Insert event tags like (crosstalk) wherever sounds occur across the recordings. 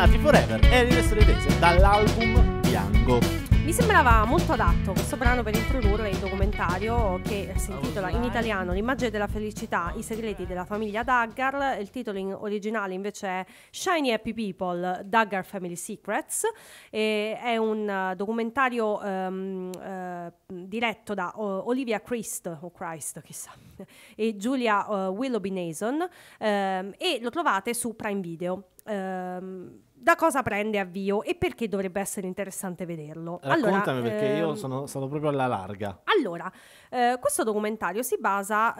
Tornati Forever è l'Inestoriadese dall'album Piango. Mi sembrava molto adatto questo brano per introdurre il documentario che si ah, intitola in italiano L'immagine della felicità, i segreti della famiglia Daggar, il titolo in originale invece è Shiny Happy People, Daggar Family Secrets, e è un eh, documentario um, uh, diretto da uh, Olivia Christ, o Christ chissà, (laughs) e Giulia uh, Willoughby Nason um, e lo trovate su Prime Video ehm, da cosa prende avvio e perché dovrebbe essere interessante vederlo. Raccontami allora, perché ehm, io sono stato proprio alla larga. Allora, eh, questo documentario si basa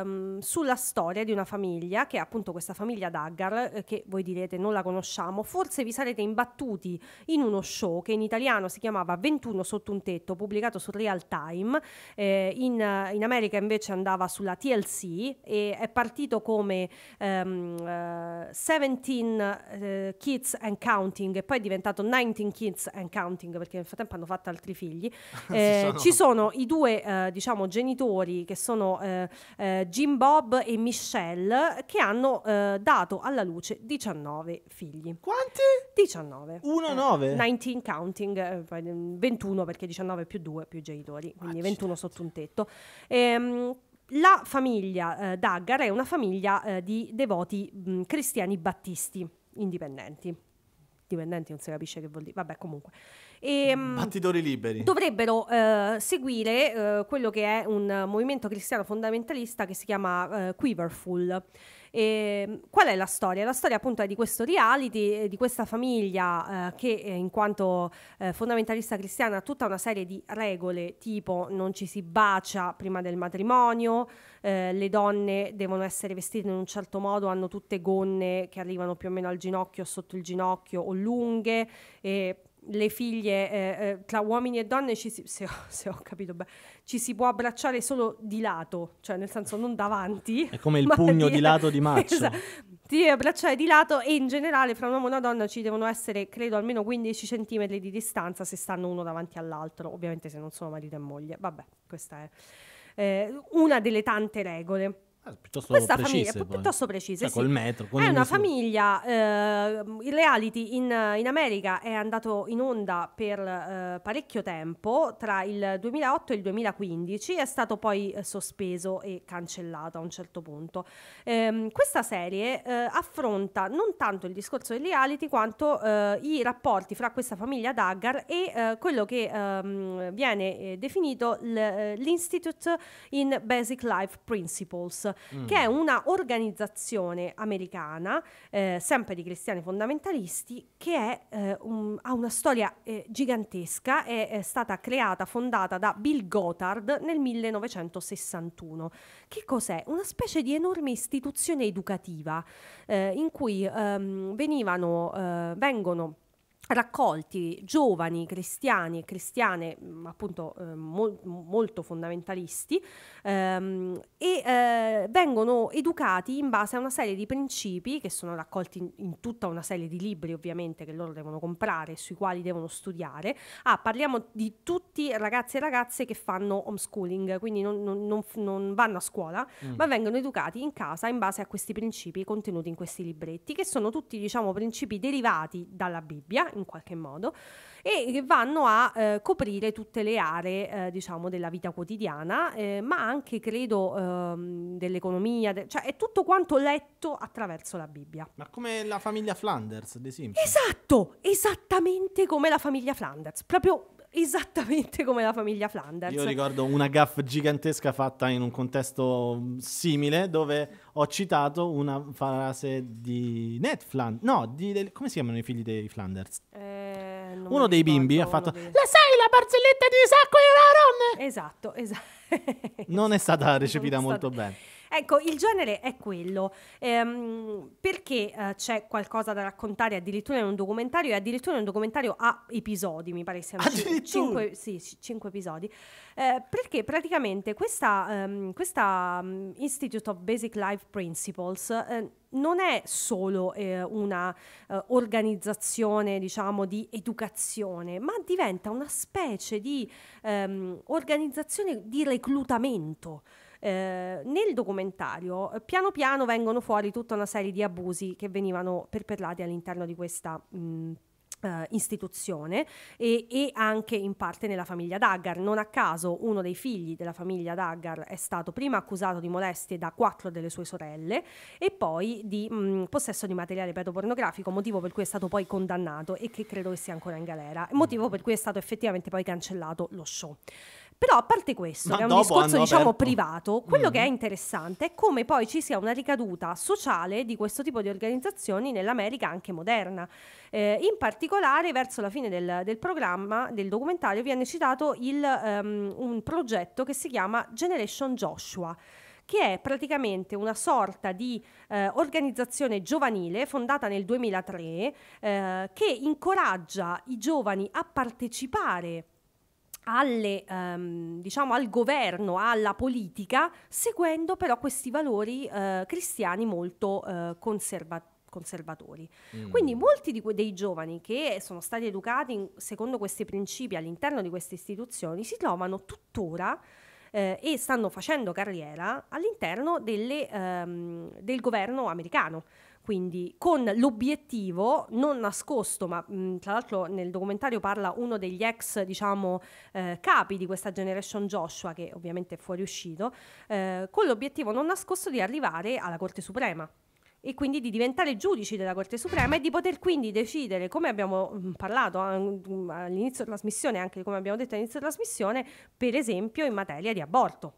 ehm, sulla storia di una famiglia, che è appunto questa famiglia Daggar, eh, che voi direte non la conosciamo, forse vi sarete imbattuti in uno show che in italiano si chiamava 21 sotto un tetto, pubblicato su Real Time, eh, in, in, America invece andava sulla TLC e è partito come ehm, 17 eh, eh, Kids and Counting e poi è diventato 19 Kids and Counting perché nel frattempo hanno fatto altri figli, (laughs) eh, sono. ci sono i due eh, diciamo, genitori che sono eh, eh, Jim Bob e Michelle che hanno dato alla luce 19 figli. Quanti? 19. 1-9? 19 Counting, 21 mm, perché 19 più 2 più genitori, quindi ah, 21 sotto un tetto. Ehm, la famiglia eh, Daggar è una famiglia eh, di devoti mh, mm, cristiani battisti indipendenti. Dipendenti non si capisce che vuol dire, vabbè comunque. E, ehm, Battidori liberi. Dovrebbero eh, seguire eh, quello che è un movimento cristiano fondamentalista che si chiama eh, Quiverful e, ehm, qual è la storia? La storia appunto è di questo reality, eh, di questa famiglia eh, che eh, in quanto eh, fondamentalista cristiana ha tutta una serie di regole tipo non ci si bacia prima del matrimonio, eh, le donne devono essere vestite in un certo modo, hanno tutte gonne che arrivano più o meno al ginocchio, sotto il ginocchio o lunghe e le figlie eh, eh, tra uomini e donne ci si, se ho, (laughs) se ho capito bene, ci si può abbracciare solo di lato, cioè nel senso non davanti. È come il (laughs) pugno di, di lato di (laughs) Max. Esatto. Ti devi abbracciare di lato e in generale fra un uomo e una donna ci devono essere, credo, almeno 15 cm di distanza se stanno uno davanti all'altro, ovviamente se non sono marito e moglie. Vabbè, questa è eh, una delle tante regole. Ah, piuttosto Questa precise, famiglia è piuttosto precisa. Cioè, sì. col metro. È una si... famiglia, eh, il reality in, in, America è andato in onda per eh, parecchio tempo, tra il 2008 e il 2015, è stato poi eh, sospeso e cancellato a un certo punto. Ehm, questa serie eh, affronta non tanto il discorso del reality quanto eh, i rapporti fra questa famiglia Daggar e eh, quello che ehm, viene definito l'Institute in Basic Life Principles mm. che è una organizzazione americana, eh, sempre di cristiani fondamentalisti, che è, eh, un, ha una storia eh, gigantesca, è, è, stata creata, fondata da Bill Gotthard nel 1961. Che cos'è? Una specie di enorme istituzione educativa eh, in cui ehm, venivano, eh, vengono raccolti giovani cristiani e cristiane mm, appunto eh, mol- molto fondamentalisti ehm, e eh, vengono educati in base a una serie di principi che sono raccolti in, in, tutta una serie di libri ovviamente che loro devono comprare sui quali devono studiare ah parliamo di tutti ragazzi e ragazze che fanno homeschooling quindi non, non, non, non vanno a scuola mm. ma vengono educati in casa in base a questi principi contenuti in questi libretti che sono tutti diciamo principi derivati dalla Bibbia in qualche modo e che vanno a eh, coprire tutte le aree eh, diciamo della vita quotidiana eh, ma anche credo ehm, dell'economia de- cioè è tutto quanto letto attraverso la Bibbia ma come la famiglia Flanders ad esempio esatto esattamente come la famiglia Flanders proprio esattamente come la famiglia Flanders. Io ricordo una gaffa gigantesca fatta in un contesto simile dove ho citato una frase di Ned Flanders. No, di, del, come si chiamano i figli dei Flanders? Eh, uno dei bimbi ha fatto dei... La sai la barzelletta di Isacco e la Ron? Esatto, esatto. (laughs) non è stata recepita è molto stata... bene. Ecco, il genere è quello. Ehm, perché eh, c'è qualcosa da raccontare addirittura in un documentario e addirittura in un documentario a episodi, mi pare siano cinque, sì, cinque episodi. Eh, perché praticamente questa, um, questa um, Institute of Basic Life Principles eh, non è solo eh, un'organizzazione eh, diciamo, di educazione, ma diventa una specie di ehm, organizzazione di reclutamento. Eh, nel documentario eh, piano piano vengono fuori tutta una serie di abusi che venivano perpetrati all'interno di questa mh, mm, eh, Uh, istituzione e, e, anche in parte nella famiglia Daggar. Non a caso uno dei figli della famiglia Daggar è stato prima accusato di molestie da quattro delle sue sorelle e poi di mh, mm, possesso di materiale pedopornografico, motivo per cui è stato poi condannato e che credo che sia ancora in galera, motivo per cui è stato effettivamente poi cancellato lo show. Però a parte questo, Ma che è un discorso diciamo aperto. privato, quello mm. che è mm-hmm. interessante è come poi ci sia una ricaduta sociale di questo tipo di organizzazioni nell'America anche moderna. Eh, in particolare verso la fine del, del, programma, del documentario, viene citato il, um, un progetto che si chiama Generation Joshua che è praticamente una sorta di eh, organizzazione giovanile fondata nel 2003 eh, che incoraggia i giovani a partecipare alle, um, diciamo, al governo, alla politica, seguendo però questi valori uh, cristiani molto uh, eh, conservativi conservatori. Mm. Quindi molti di que- dei giovani che sono stati educati in, secondo questi principi all'interno di queste istituzioni si trovano tuttora eh, e stanno facendo carriera all'interno delle, ehm, del governo americano quindi con l'obiettivo non nascosto, ma mh, tra l'altro nel documentario parla uno degli ex diciamo, eh, capi di questa Generation Joshua, che ovviamente è fuoriuscito, eh, con l'obiettivo non nascosto di arrivare alla Corte Suprema e quindi di diventare giudici della Corte Suprema e di poter quindi decidere, come abbiamo parlato all'inizio della trasmissione, anche come abbiamo detto all'inizio della trasmissione, per esempio in materia di aborto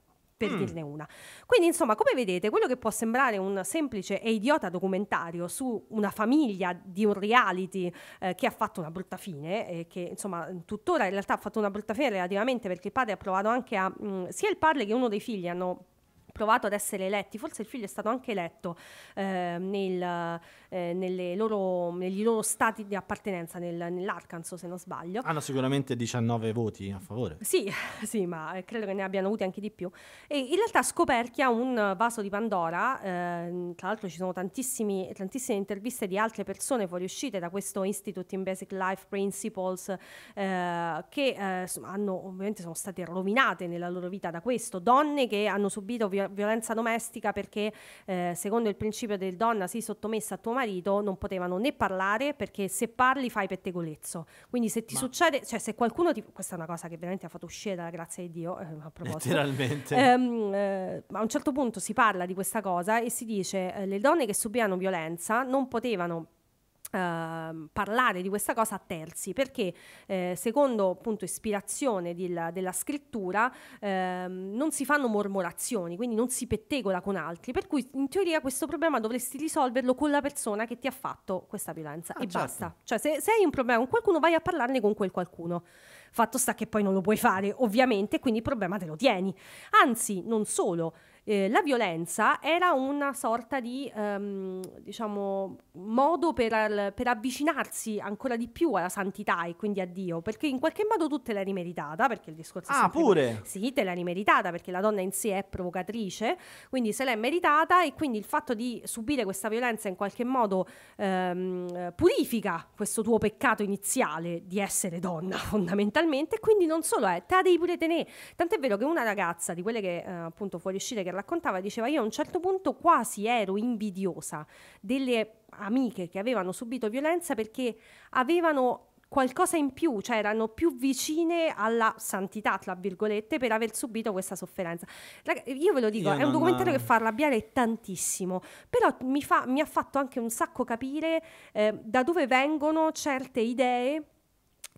per mm. dirne una. Quindi, insomma, come vedete, quello che può sembrare un semplice e idiota documentario su una famiglia di un reality eh, che ha fatto una brutta fine, eh, che insomma tuttora in realtà ha fatto una brutta fine relativamente perché il padre ha provato anche a... Mh, mm, sia il padre che uno dei figli hanno provato ad essere eletti, forse il figlio è stato anche eletto eh, nel, eh, loro, negli loro stati di appartenenza nel, nell'Arkansas se non sbaglio. Hanno sicuramente 19 voti a favore. Sì, (laughs) sì, ma credo che ne abbiano avuti anche di più. E in realtà scoperchia un vaso di Pandora, eh, tra l'altro ci sono tantissime interviste di altre persone fuoriuscite da questo Institute in Basic Life Principles eh, che eh, hanno, ovviamente sono state rovinate nella loro vita da questo, donne che hanno subito violenza domestica perché eh, secondo il principio del donna si sottomessa a tuo marito non potevano né parlare perché se parli fai pettegolezzo. Quindi se ti Ma... succede, cioè se qualcuno ti... Questa è una cosa che veramente ha fatto uscire dalla grazia di Dio, eh, a proposito. Letteralmente. Ehm, eh, a un certo punto si parla di questa cosa e si dice eh, le donne che subivano violenza non potevano Ehm, parlare di questa cosa a terzi perché eh, secondo appunto ispirazione di, della scrittura eh, non si fanno mormorazioni quindi non si pettegola con altri per cui in teoria questo problema dovresti risolverlo con la persona che ti ha fatto questa violenza ah, e certo. basta cioè se, se hai un problema con qualcuno vai a parlarne con quel qualcuno fatto sta che poi non lo puoi fare ovviamente quindi il problema te lo tieni anzi non solo eh, la violenza era una sorta di ehm, diciamo, modo per, per, avvicinarsi ancora di più alla santità e quindi a Dio, perché in qualche modo tu te l'hai meritata, perché il discorso... Ah, pure! Sì, te l'hai meritata, perché la donna in sé è provocatrice, quindi se l'è meritata e quindi il fatto di subire questa violenza in qualche modo ehm, purifica questo tuo peccato iniziale di essere donna, (laughs) fondamentalmente, quindi non solo è, eh, te la devi pure tenere. Tant'è vero che una ragazza di quelle che eh, appunto fuoriuscire che era raccontava, diceva io a un certo punto quasi ero invidiosa delle amiche che avevano subito violenza perché avevano qualcosa in più, cioè erano più vicine alla santità, tra virgolette, per aver subito questa sofferenza. Io ve lo dico, io è un documentario no. che fa arrabbiare tantissimo, però mi, fa, mi ha fatto anche un sacco capire eh, da dove vengono certe idee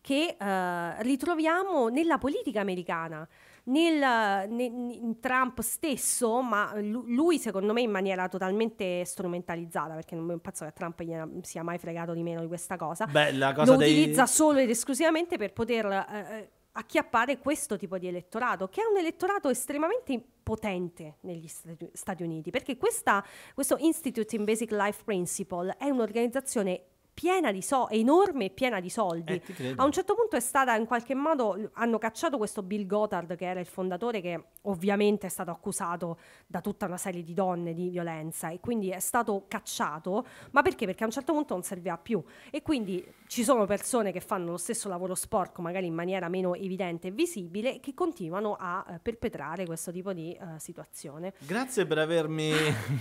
che eh, ritroviamo nella politica americana nel, nel, in Trump stesso, ma lui secondo me in maniera totalmente strumentalizzata, perché non penso che Trump gliela, sia mai fregato di meno di questa cosa, Beh, la cosa lo dei... utilizza solo ed esclusivamente per poter... Eh, eh acchiappare questo tipo di elettorato, che è un elettorato estremamente potente negli Stati Uniti, perché questa, questo Institute in Basic Life Principle è un'organizzazione piena di soldi, enorme e piena di soldi. Eh, a un certo punto è stata in qualche modo, hanno cacciato questo Bill Gotthard che era il fondatore che ovviamente è stato accusato da tutta una serie di donne di violenza e quindi è stato cacciato, ma perché? Perché a un certo punto non serviva più e quindi ci sono persone che fanno lo stesso lavoro sporco magari in maniera meno evidente e visibile che continuano a eh, perpetrare questo tipo di eh, situazione. Grazie per avermi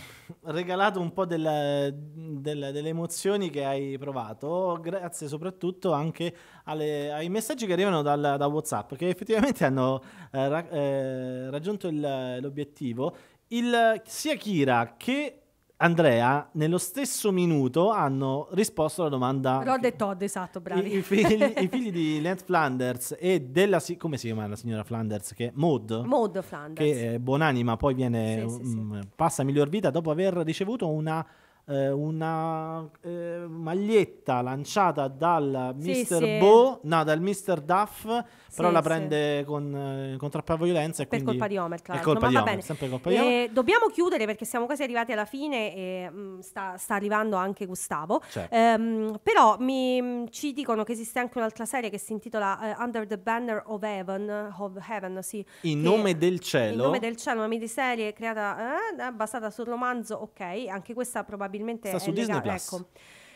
(laughs) regalato un po' della, della, delle emozioni che hai riprovato, grazie soprattutto anche alle, ai messaggi che arrivano dal, da WhatsApp, che effettivamente hanno eh, ra- eh, raggiunto il, l'obiettivo. Il, sia Kira che Andrea, nello stesso minuto hanno risposto alla domanda. Rod e Todd, esatto, bravi. I, i, figli, (laughs) i figli, di Lance Flanders e della. come si chiama la signora Flanders? Che è Maud. Maud Flanders. Che è buonanima, poi viene, sì, sì, sì. Mm, passa miglior vita dopo aver ricevuto una eh, una eh, maglietta lanciata dal sì, Mr. Sì. Bo, no, dal Mr. Duff, sì, però la prende con, eh, con troppa violenza. per colpa di Homer, tra l'altro. Colpa Ma va Homer, bene. Colpa eh, Homer. Dobbiamo chiudere perché siamo quasi arrivati alla fine e mh, mm, sta, sta, arrivando anche Gustavo. Certo. Um, però mi, mm, ci dicono che esiste anche un'altra serie che si intitola uh, Under the Banner of Heaven, of Heaven sì, In nome del cielo. In nome del cielo, una miniserie creata, eh, basata sul romanzo, ok, anche questa probabilmente probabilmente sta su Disney Plus. Ecco.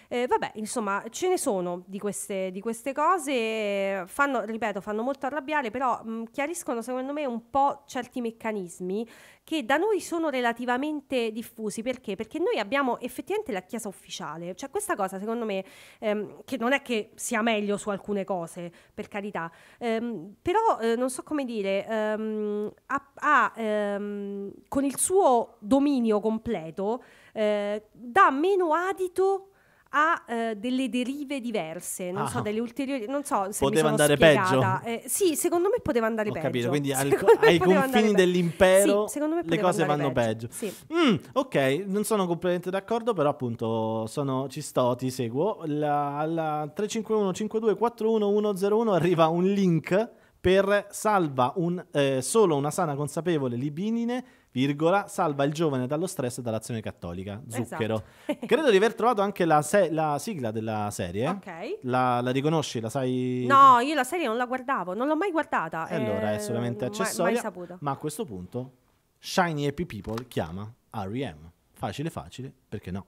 Eh, vabbè, insomma, ce ne sono di queste, di queste cose, fanno, ripeto, fanno molto arrabbiare, però mh, mm, chiariscono secondo me un po' certi meccanismi che da noi sono relativamente diffusi. Perché? Perché noi abbiamo effettivamente la Chiesa ufficiale, cioè questa cosa secondo me, ehm, che non è che sia meglio su alcune cose, per carità, ehm, però eh, non so come dire, ehm, ha, ha, ehm, con il suo dominio completo eh, dà meno adito ha eh, delle derive diverse, non ah. so, delle ulteriori, non so se poteva andare spiegata. peggio. Eh, sì, secondo me poteva andare Ho peggio. capito, quindi al, ai confini dell'impero sì, le cose vanno peggio. peggio. Sì. Mm, ok, non sono completamente d'accordo, però appunto sono, ci sto, ti seguo. Alla 351 52 41101 arriva un link per salva un, eh, solo una sana consapevole libinine virgola, salva il giovane dallo stress e dall'azione cattolica. Zucchero. Esatto. (laughs) Credo di aver trovato anche la, se- la sigla della serie. Ok. La, la, riconosci, la sai? No, io la serie non la guardavo, non l'ho mai guardata. E allora è eh, solamente accessoria. Ma, ma a questo punto, Shiny Happy People chiama R.E.M. Facile, facile, perché no?